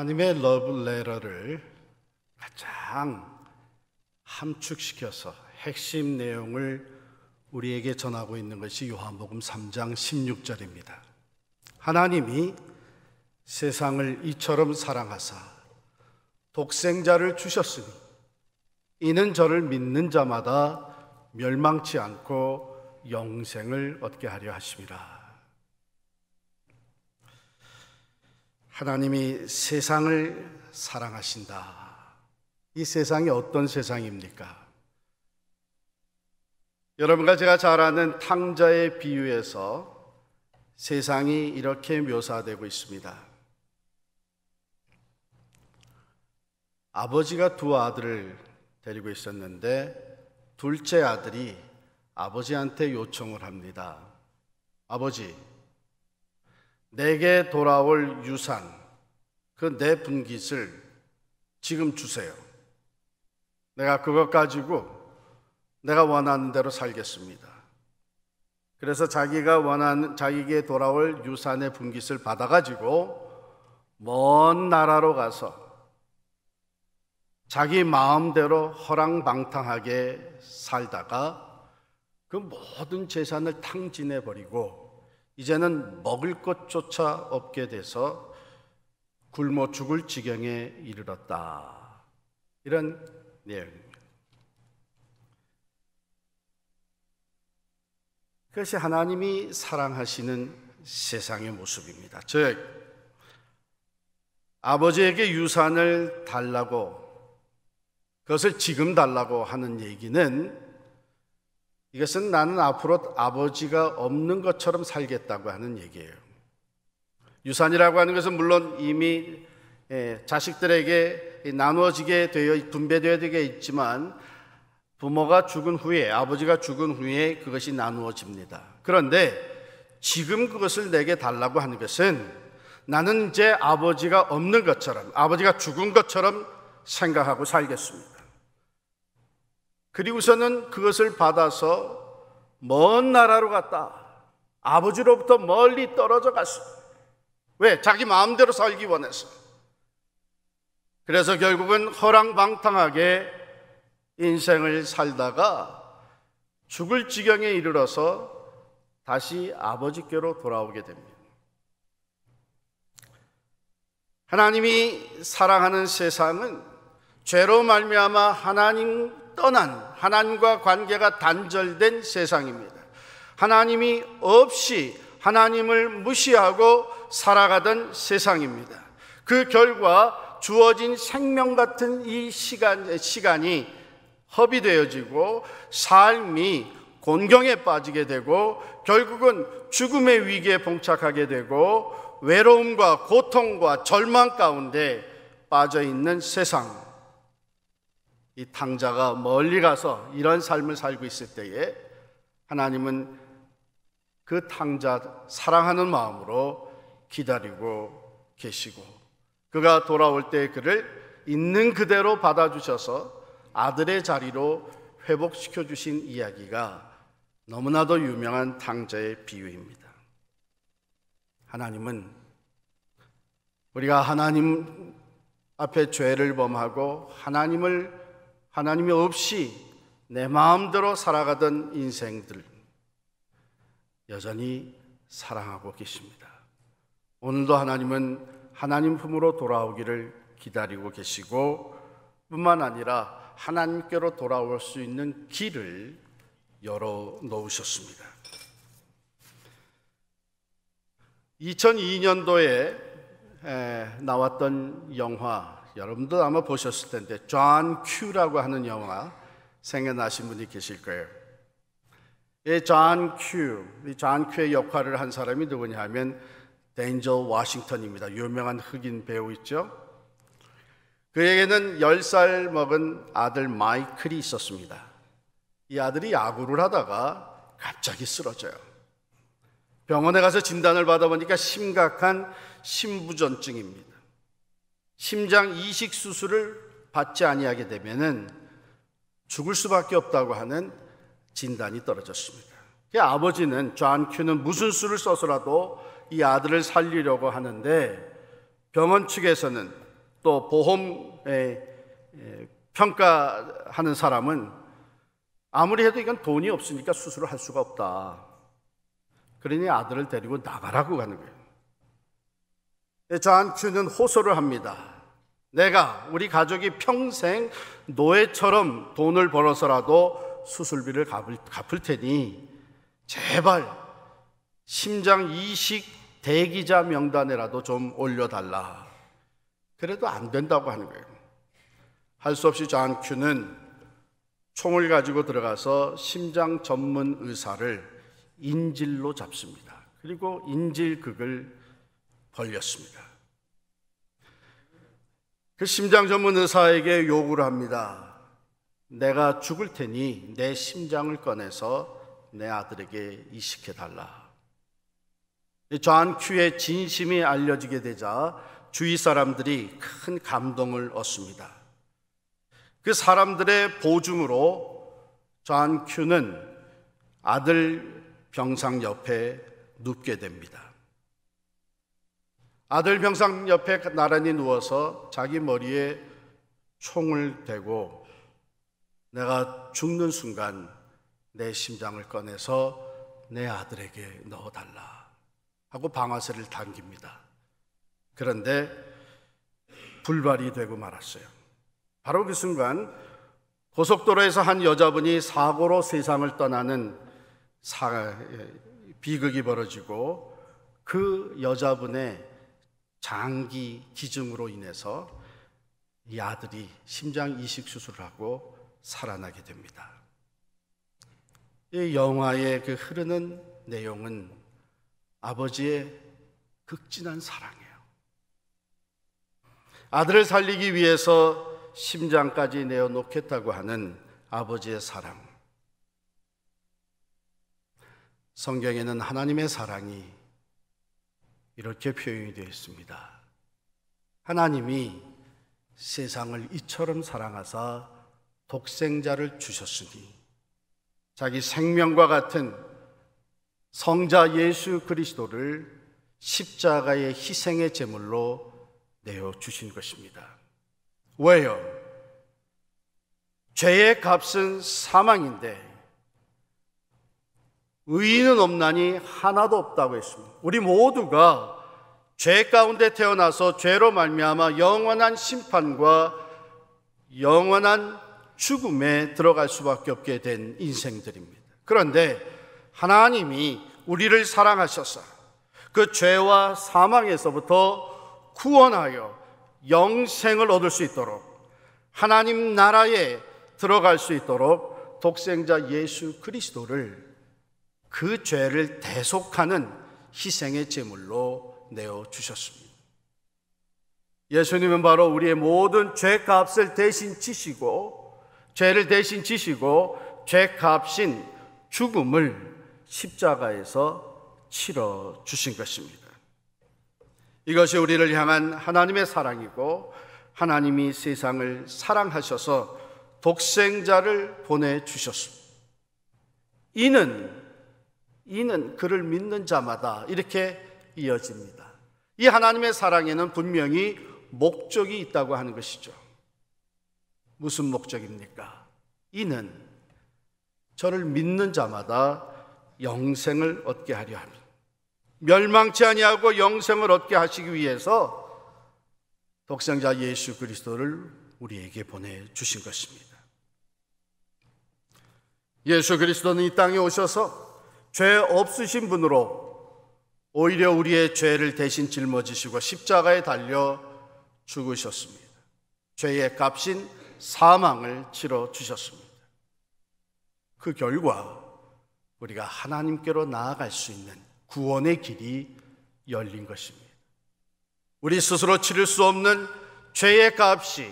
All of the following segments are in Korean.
하나님의 러브레터를 가장 함축시켜서 핵심 내용을 우리에게 전하고 있는 것이 요한복음 3장 16절입니다. 하나님이 세상을 이처럼 사랑하사 독생자를 주셨으니 이는 저를 믿는 자마다 멸망치 않고 영생을 얻게 하려 하심이라. 하나님이 세상을 사랑하신다. 이 세상이 어떤 세상입니까? 여러분과 제가 잘 아는 탕자의 비유에서 세상이 이렇게 묘사되고 있습니다. 아버지가 두 아들을 데리고 있었는데 둘째 아들이 아버지한테 요청을 합니다. 아버지, 내게 돌아올 유산, 그내 네 분깃을 지금 주세요. 내가 그것 가지고 내가 원하는 대로 살겠습니다. 그래서 자기가 원하는, 자기에게 돌아올 유산의 분깃을 받아가지고 먼 나라로 가서 자기 마음대로 허랑방탕하게 살다가 그 모든 재산을 탕진해 버리고 이제는 먹을 것조차 없게 돼서 굶어 죽을 지경에 이르렀다. 이런 내용입니다. 그것이 하나님이 사랑하시는 세상의 모습입니다. 즉, 아버지에게 유산을 달라고, 그것을 지금 달라고 하는 얘기는 이것은 나는 앞으로 아버지가 없는 것처럼 살겠다고 하는 얘기예요. 유산이라고 하는 것은 물론 이미 예, 자식들에게 나누어지게 되어 분배되어야 되겠지만 부모가 죽은 후에 아버지가 죽은 후에 그것이 나누어집니다. 그런데 지금 그것을 내게 달라고 하는 것은 나는 이제 아버지가 없는 것처럼 아버지가 죽은 것처럼 생각하고 살겠습니다. 그리고서는 그것을 받아서 먼 나라로 갔다. 아버지로부터 멀리 떨어져 갔어. 왜? 자기 마음대로 살기 원했어. 그래서 결국은 허랑방탕하게 인생을 살다가 죽을 지경에 이르러서 다시 아버지께로 돌아오게 됩니다. 하나님이 사랑하는 세상은 죄로 말미암아 하나님 떠난 하나님과 관계가 단절된 세상입니다. 하나님이 없이 하나님을 무시하고 살아가던 세상입니다. 그 결과 주어진 생명 같은 이 시간, 시간이 허비되어지고 삶이 곤경에 빠지게 되고 결국은 죽음의 위기에 봉착하게 되고 외로움과 고통과 절망 가운데 빠져 있는 세상. 이 탕자가 멀리 가서 이런 삶을 살고 있을 때에 하나님은 그 탕자 사랑하는 마음으로 기다리고 계시고 그가 돌아올 때 그를 있는 그대로 받아주셔서 아들의 자리로 회복시켜 주신 이야기가 너무나도 유명한 탕자의 비유입니다. 하나님은 우리가 하나님 앞에 죄를 범하고 하나님을 하나님이 없이 내 마음대로 살아가던 인생들 여전히 사랑하고 계십니다. 오늘도 하나님은 하나님 품으로 돌아오기를 기다리고 계시고 뿐만 아니라 하나님께로 돌아올 수 있는 길을 열어 놓으셨습니다. 2002년도에 나왔던 영화 여러분도 아마 보셨을 텐데 존 큐라고 하는 영화 생각나신 분이 계실 거예요. 이존 큐, 이존 큐의 역할을 한 사람이 누구냐 하면 댄젤 워싱턴입니다. 유명한 흑인 배우 있죠. 그에게는 10살 먹은 아들 마이클이 있었습니다. 이 아들이 야구를 하다가 갑자기 쓰러져요. 병원에 가서 진단을 받아보니까 심각한 심부전증입니다. 심장 이식 수술을 받지 아니하게 되면은 죽을 수밖에 없다고 하는 진단이 떨어졌습니다. 아버지는 존 큐는 무슨 수를 써서라도 이 아들을 살리려고 하는데 병원 측에서는 또 보험 평가하는 사람은 아무리 해도 이건 돈이 없으니까 수술을 할 수가 없다. 그러니 아들을 데리고 나가라고 하는 거예요. 잔큐는 예, 호소를 합니다. 내가 우리 가족이 평생 노예처럼 돈을 벌어서라도 수술비를 갚을, 갚을 테니 제발 심장 이식 대기자 명단에라도 좀 올려달라. 그래도 안 된다고 하는 거예요. 할 수 없이 존 큐는 총을 가지고 들어가서 심장 전문 의사를 인질로 잡습니다. 그리고 인질극을 벌렸습니다. 그 심장 전문 의사에게 요구를 합니다. 내가 죽을 테니 내 심장을 꺼내서 내 아들에게 이식해 달라. 존 큐의 진심이 알려지게 되자 주위 사람들이 큰 감동을 얻습니다. 그 사람들의 보증으로 존 큐는 아들 병상 옆에 눕게 됩니다. 아들 병상 옆에 나란히 누워서 자기 머리에 총을 대고 내가 죽는 순간 내 심장을 꺼내서 내 아들에게 넣어달라 하고 방아쇠를 당깁니다. 그런데 불발이 되고 말았어요. 바로 그 순간 고속도로에서 한 여자분이 사고로 세상을 떠나는 사, 비극이 벌어지고 그 여자분의 장기 기증으로 인해서 이 아들이 심장 이식 수술을 하고 살아나게 됩니다. 이 영화의 그 흐르는 내용은 아버지의 극진한 사랑이에요. 아들을 살리기 위해서 심장까지 내어놓겠다고 하는 아버지의 사랑. 성경에는 하나님의 사랑이 이렇게 표현이 되어 있습니다. 하나님이 세상을 이처럼 사랑하사 독생자를 주셨으니 자기 생명과 같은 성자 예수 그리스도를 십자가의 희생의 제물로 내어 주신 것입니다. 왜요? 죄의 값은 사망인데 의인은 없나니 하나도 없다고 했습니다. 우리 모두가 죄 가운데 태어나서 죄로 말미암아 영원한 심판과 영원한 죽음에 들어갈 수밖에 없게 된 인생들입니다. 그런데 하나님이 우리를 사랑하셔서 그 죄와 사망에서부터 구원하여 영생을 얻을 수 있도록 하나님 나라에 들어갈 수 있도록 독생자 예수 그리스도를 그 죄를 대속하는 희생의 제물로 내어 주셨습니다. 예수님은 바로 우리의 모든 죄값을 대신 지시고 죄를 대신 지시고 죄값인 죽음을 십자가에서 치러 주신 것입니다. 이것이 우리를 향한 하나님의 사랑이고 하나님이 세상을 사랑하셔서 독생자를 보내 주셨습니다. 이는 이는 그를 믿는 자마다 이렇게 이어집니다. 이 하나님의 사랑에는 분명히 목적이 있다고 하는 것이죠. 무슨 목적입니까? 이는 저를 믿는 자마다 영생을 얻게 하려 합니다. 멸망치 아니하고 영생을 얻게 하시기 위해서 독생자 예수 그리스도를 우리에게 보내 주신 것입니다. 예수 그리스도는 이 땅에 오셔서 죄 없으신 분으로 오히려 우리의 죄를 대신 짊어지시고 십자가에 달려 죽으셨습니다. 죄의 값인 사망을 치러 주셨습니다. 그 결과 우리가 하나님께로 나아갈 수 있는 구원의 길이 열린 것입니다. 우리 스스로 치를 수 없는 죄의 값이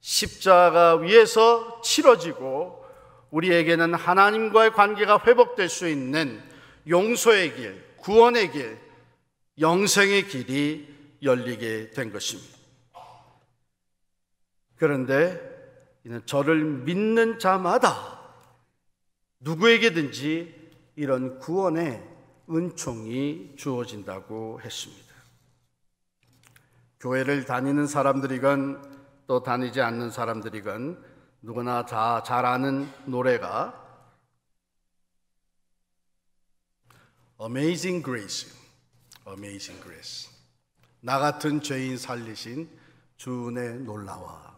십자가 위에서 치러지고 우리에게는 하나님과의 관계가 회복될 수 있는 용서의 길, 구원의 길, 영생의 길이 열리게 된 것입니다. 그런데 이는 저를 믿는 자마다 누구에게든지 이런 구원의 은총이 주어진다고 했습니다. 교회를 다니는 사람들이건 또 다니지 않는 사람들이건 누구나 다 잘 아는 노래가 Amazing Grace, Amazing Grace. 나 같은 죄인 살리신 주은의 놀라와.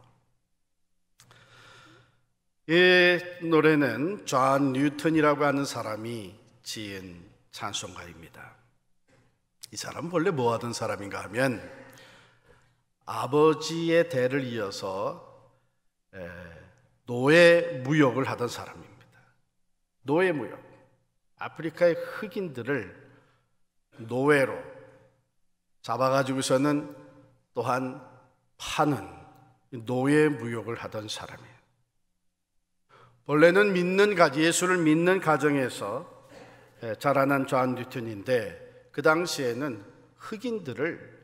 이 노래는 존 뉴턴이라고 하는 사람이 지은 찬송가입니다. 이사람 원래 뭐 하던 사람인가 하면 아버지의 대를 이어서 에, 노예 무역을 하던 사람입니다. 노예 무역. 아프리카의 흑인들을 노예로 잡아가지고서는 또한 파는 노예 무역을 하던 사람이에요. 본래는 믿는 가 예수를 믿는 가정에서 예, 자라난 존 뉴턴인데 그 당시에는 흑인들을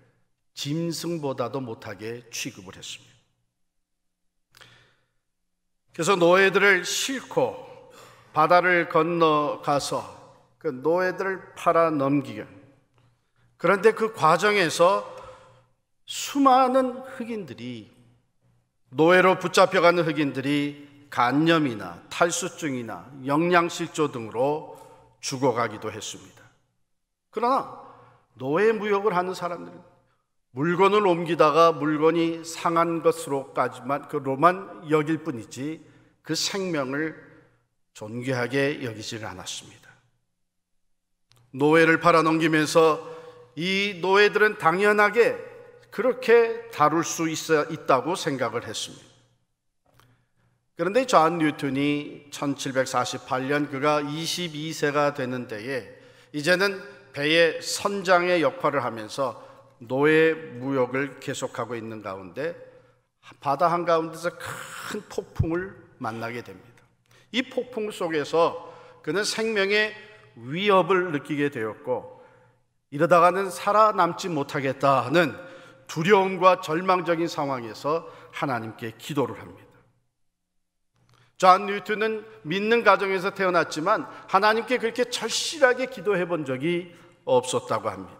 짐승보다도 못하게 취급을 했습니다. 그래서 노예들을 싣고 바다를 건너가서 그 노예들을 팔아 넘기게. 그런데 그 과정에서 수많은 흑인들이 노예로 붙잡혀가는 흑인들이 간염이나 탈수증이나 영양실조 등으로 죽어가기도 했습니다. 그러나 노예 무역을 하는 사람들은 물건을 옮기다가 물건이 상한 것으로까지만 그로만 여길 뿐이지 그 생명을 존귀하게 여기질 않았습니다. 노예를 팔아넘기면서 이 노예들은 당연하게 그렇게 다룰 수 있어, 있다고 생각을 했습니다. 그런데 존 뉴턴이 1748년 그가 22세가 되는 때에 이제는 배의 선장의 역할을 하면서 노예 무역을 계속하고 있는 가운데 바다 한가운데서 큰 폭풍을 만나게 됩니다. 이 폭풍 속에서 그는 생명의 위협을 느끼게 되었고 이러다가는 살아남지 못하겠다는 두려움과 절망적인 상황에서 하나님께 기도를 합니다. 존 뉴턴은 믿는 가정에서 태어났지만 하나님께 그렇게 절실하게 기도해 본 적이 없었다고 합니다.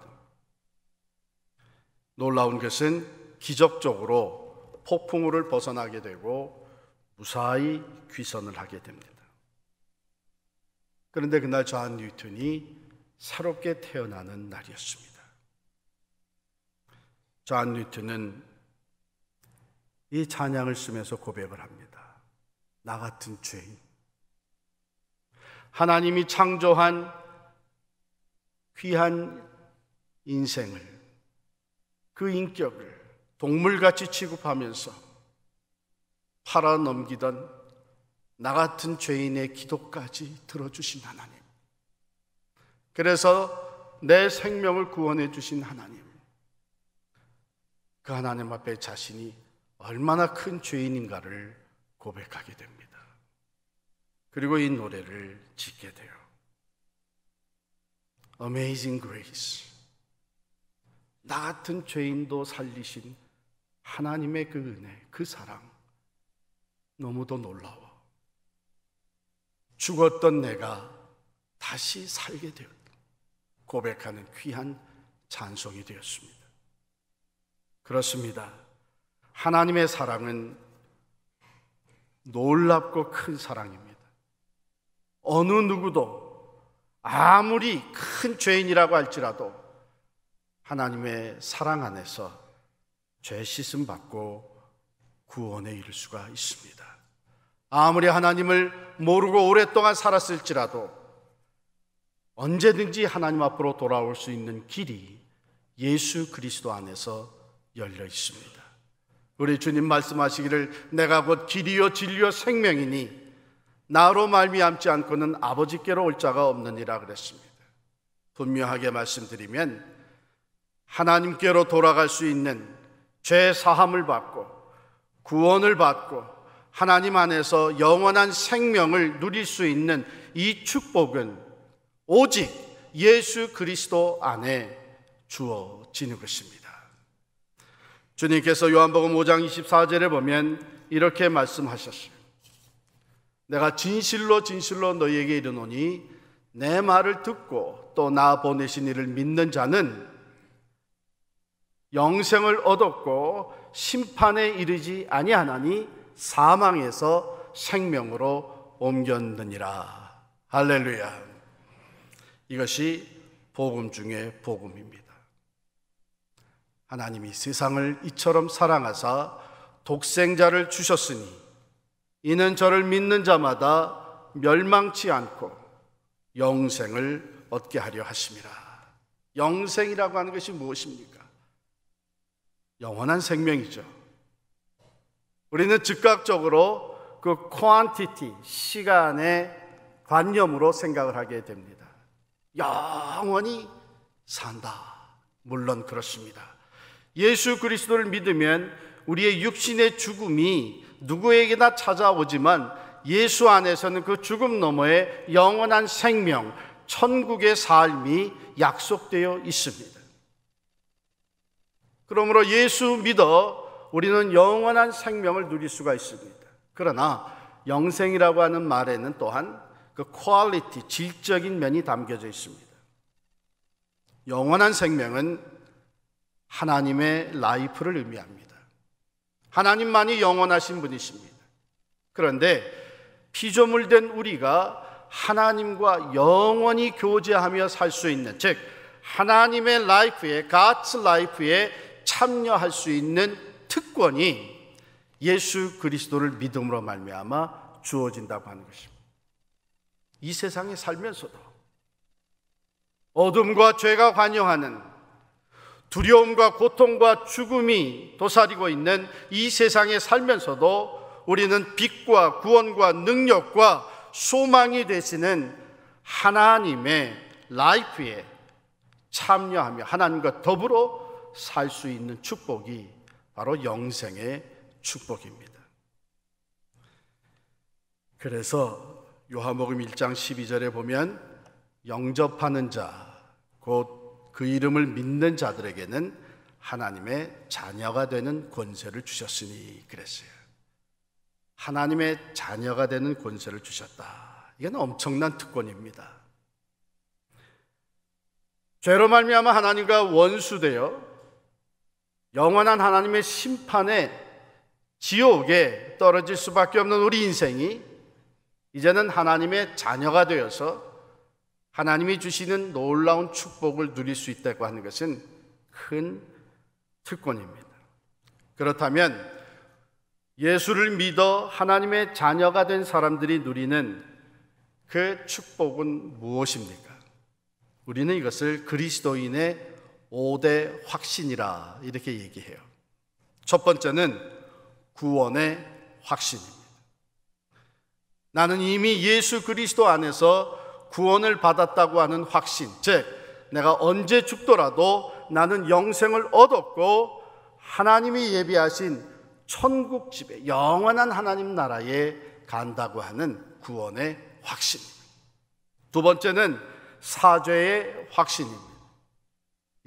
놀라운 것은 기적적으로 폭풍우를 벗어나게 되고 무사히 귀선을 하게 됩니다. 그런데 그날 저한 뉴턴이 새롭게 태어나는 날이었습니다. 저한 뉴턴은 이 찬양을 쓰면서 고백을 합니다. 나 같은 죄인. 하나님이 창조한 귀한 인생을 그 인격을 동물같이 취급하면서 팔아넘기던 나 같은 죄인의 기도까지 들어주신 하나님. 그래서 내 생명을 구원해 주신 하나님. 그 하나님 앞에 자신이 얼마나 큰 죄인인가를 고백하게 됩니다. 그리고 이 노래를 짓게 돼요. Amazing Grace. 나 같은 죄인도 살리신 하나님의 그 은혜, 그 사랑 너무도 놀라워. 죽었던 내가 다시 살게 되었다. 고백하는 귀한 찬송이 되었습니다. 그렇습니다. 하나님의 사랑은 놀랍고 큰 사랑입니다. 어느 누구도 아무리 큰 죄인이라고 할지라도 하나님의 사랑 안에서 죄 씻음 받고 구원에 이를 수가 있습니다. 아무리 하나님을 모르고 오랫동안 살았을지라도 언제든지 하나님 앞으로 돌아올 수 있는 길이 예수 그리스도 안에서 열려 있습니다. 우리 주님 말씀하시기를 내가 곧 길이요 진리요 생명이니 나로 말미암지 않고는 아버지께로 올 자가 없느니라 그랬습니다. 분명하게 말씀드리면 하나님께로 돌아갈 수 있는 죄 사함을 받고 구원을 받고 하나님 안에서 영원한 생명을 누릴 수 있는 이 축복은 오직 예수 그리스도 안에 주어지는 것입니다. 주님께서 요한복음 5장 24절에 보면 이렇게 말씀하셨어요. 내가 진실로 진실로 너희에게 이르노니 내 말을 듣고 또 나 보내신 이를 믿는 자는 영생을 얻었고 심판에 이르지 아니하나니 사망에서 생명으로 옮겼느니라. 할렐루야. 이것이 복음 중에 복음입니다. 하나님이 세상을 이처럼 사랑하사 독생자를 주셨으니 이는 저를 믿는 자마다 멸망치 않고 영생을 얻게 하려 하심이라. 영생이라고 하는 것이 무엇입니까? 영원한 생명이죠. 우리는 즉각적으로 그 quantity, 시간의 관념으로 생각을 하게 됩니다. 영원히 산다. 물론 그렇습니다. 예수 그리스도를 믿으면 우리의 육신의 죽음이 누구에게나 찾아오지만 예수 안에서는 그 죽음 너머에 영원한 생명, 천국의 삶이 약속되어 있습니다. 그러므로 예수 믿어 우리는 영원한 생명을 누릴 수가 있습니다. 그러나 영생이라고 하는 말에는 또한 그 퀄리티, 질적인 면이 담겨져 있습니다. 영원한 생명은 하나님의 라이프를 의미합니다. 하나님만이 영원하신 분이십니다. 그런데 피조물된 우리가 하나님과 영원히 교제하며 살 수 있는 즉 하나님의 라이프에 가츠 라이프에 참여할 수 있는 특권이 예수 그리스도를 믿음으로 말미암아 주어진다고 하는 것입니다. 이 세상에 살면서도 어둠과 죄가 관여하는 두려움과 고통과 죽음이 도사리고 있는 이 세상에 살면서도 우리는 빛과 구원과 능력과 소망이 되시는 하나님의 라이프에 참여하며 하나님과 더불어 살수 있는 축복이 바로 영생의 축복입니다. 그래서 요한복음 1장 12절에 보면 영접하는 자, 곧 그 이름을 믿는 자들에게는 하나님의 자녀가 되는 권세를 주셨으니 그랬어요. 하나님의 자녀가 되는 권세를 주셨다. 이건 엄청난 특권입니다. 죄로 말미암아 하나님과 원수되어 영원한 하나님의 심판에 지옥에 떨어질 수밖에 없는 우리 인생이 이제는 하나님의 자녀가 되어서 하나님이 주시는 놀라운 축복을 누릴 수 있다고 하는 것은 큰 특권입니다. 그렇다면 예수를 믿어 하나님의 자녀가 된 사람들이 누리는 그 축복은 무엇입니까? 우리는 이것을 그리스도인의 5대 확신이라 이렇게 얘기해요. 첫 번째는 구원의 확신입니다. 나는 이미 예수 그리스도 안에서 구원을 받았다고 하는 확신, 즉, 내가 언제 죽더라도 나는 영생을 얻었고 하나님이 예비하신 천국 집에 영원한 하나님 나라에 간다고 하는 구원의 확신입니다. 두 번째는 사죄의 확신입니다.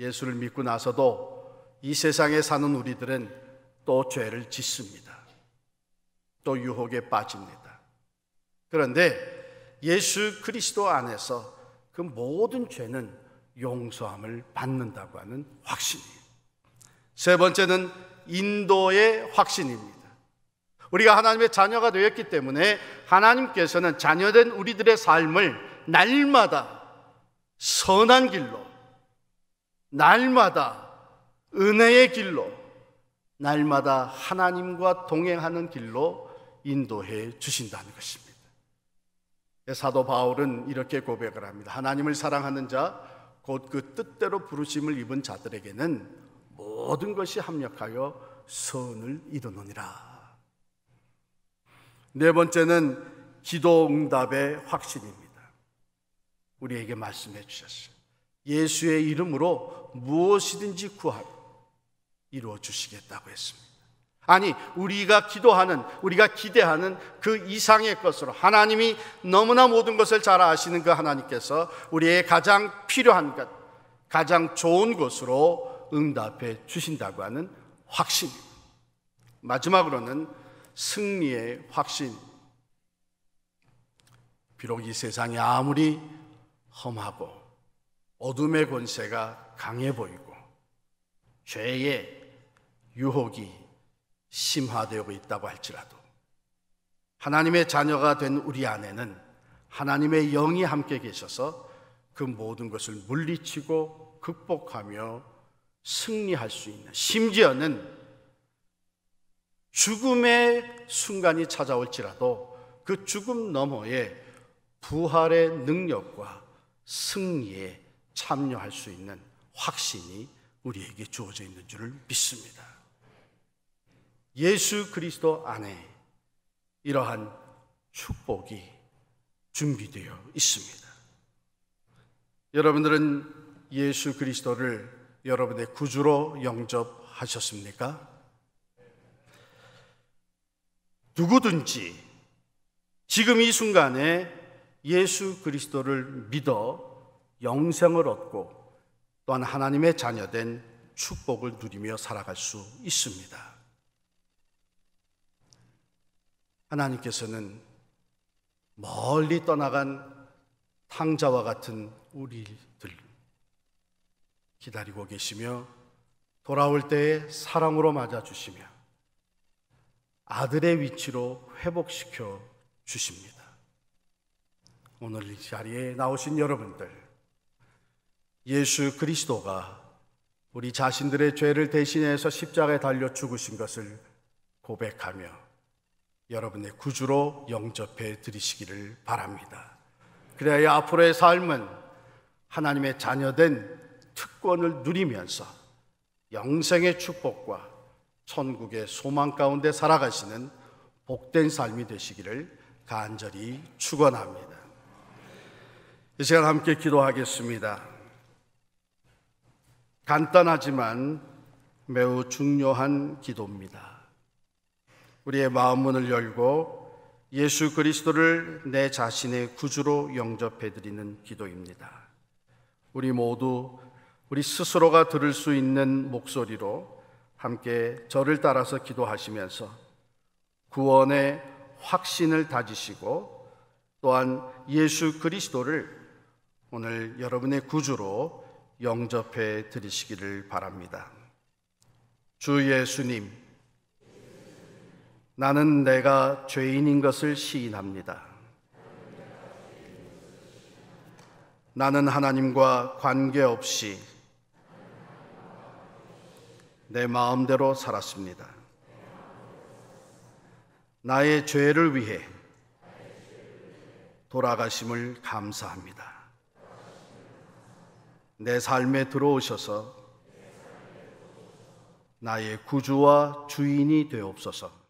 예수를 믿고 나서도 이 세상에 사는 우리들은 또 죄를 짓습니다. 또 유혹에 빠집니다. 그런데 예수 그리스도 안에서 그 모든 죄는 용서함을 받는다고 하는 확신이에요. 세 번째는 인도의 확신입니다. 우리가 하나님의 자녀가 되었기 때문에 하나님께서는 자녀된 우리들의 삶을 날마다 선한 길로 날마다 은혜의 길로, 날마다 하나님과 동행하는 길로 인도해 주신다는 것입니다. 예, 사도 바울은 이렇게 고백을 합니다. 하나님을 사랑하는 자, 곧 그 뜻대로 부르심을 입은 자들에게는 모든 것이 합력하여 선을 이루느니라. 네 번째는 기도 응답의 확신입니다. 우리에게 말씀해 주셨어요. 예수의 이름으로 무엇이든지 구하라 이루어 주시겠다고 했습니다. 아니, 우리가 기도하는, 우리가 기대하는 그 이상의 것으로 하나님이 너무나 모든 것을 잘 아시는 그 하나님께서 우리의 가장 필요한 것, 가장 좋은 것으로 응답해 주신다고 하는 확신. 마지막으로는 승리의 확신. 비록 이 세상이 아무리 험하고 어둠의 권세가 강해 보이고 죄의 유혹이 심화되고 있다고 할지라도 하나님의 자녀가 된 우리 안에는 하나님의 영이 함께 계셔서 그 모든 것을 물리치고 극복하며 승리할 수 있는 심지어는 죽음의 순간이 찾아올지라도 그 죽음 너머에 부활의 능력과 승리의 참여할 수 있는 확신이 우리에게 주어져 있는 줄을 믿습니다. 예수 그리스도 안에 이러한 축복이 준비되어 있습니다. 여러분들은 예수 그리스도를 여러분의 구주로 영접하셨습니까? 누구든지 지금 이 순간에 예수 그리스도를 믿어 영생을 얻고 또한 하나님의 자녀된 축복을 누리며 살아갈 수 있습니다. 하나님께서는 멀리 떠나간 탕자와 같은 우리들 기다리고 계시며 돌아올 때에 사랑으로 맞아주시며 아들의 위치로 회복시켜 주십니다. 오늘 이 자리에 나오신 여러분들 예수 그리스도가 우리 자신들의 죄를 대신해서 십자가에 달려 죽으신 것을 고백하며 여러분의 구주로 영접해 드리시기를 바랍니다. 그래야 앞으로의 삶은 하나님의 자녀된 특권을 누리면서 영생의 축복과 천국의 소망 가운데 살아가시는 복된 삶이 되시기를 간절히 축원합니다. 이 시간 함께 기도하겠습니다. 간단하지만 매우 중요한 기도입니다. 우리의 마음문을 열고 예수 그리스도를 내 자신의 구주로 영접해 드리는 기도입니다. 우리 모두 우리 스스로가 들을 수 있는 목소리로 함께 저를 따라서 기도하시면서 구원의 확신을 다지시고 또한 예수 그리스도를 오늘 여러분의 구주로 영접해 드리시기를 바랍니다. 주 예수님, 나는 내가 죄인인 것을 시인합니다. 나는 하나님과 관계없이 내 마음대로 살았습니다. 나의 죄를 위해 돌아가심을 감사합니다. 내 삶에 들어오셔서 나의 구주와 주인이 되옵소서.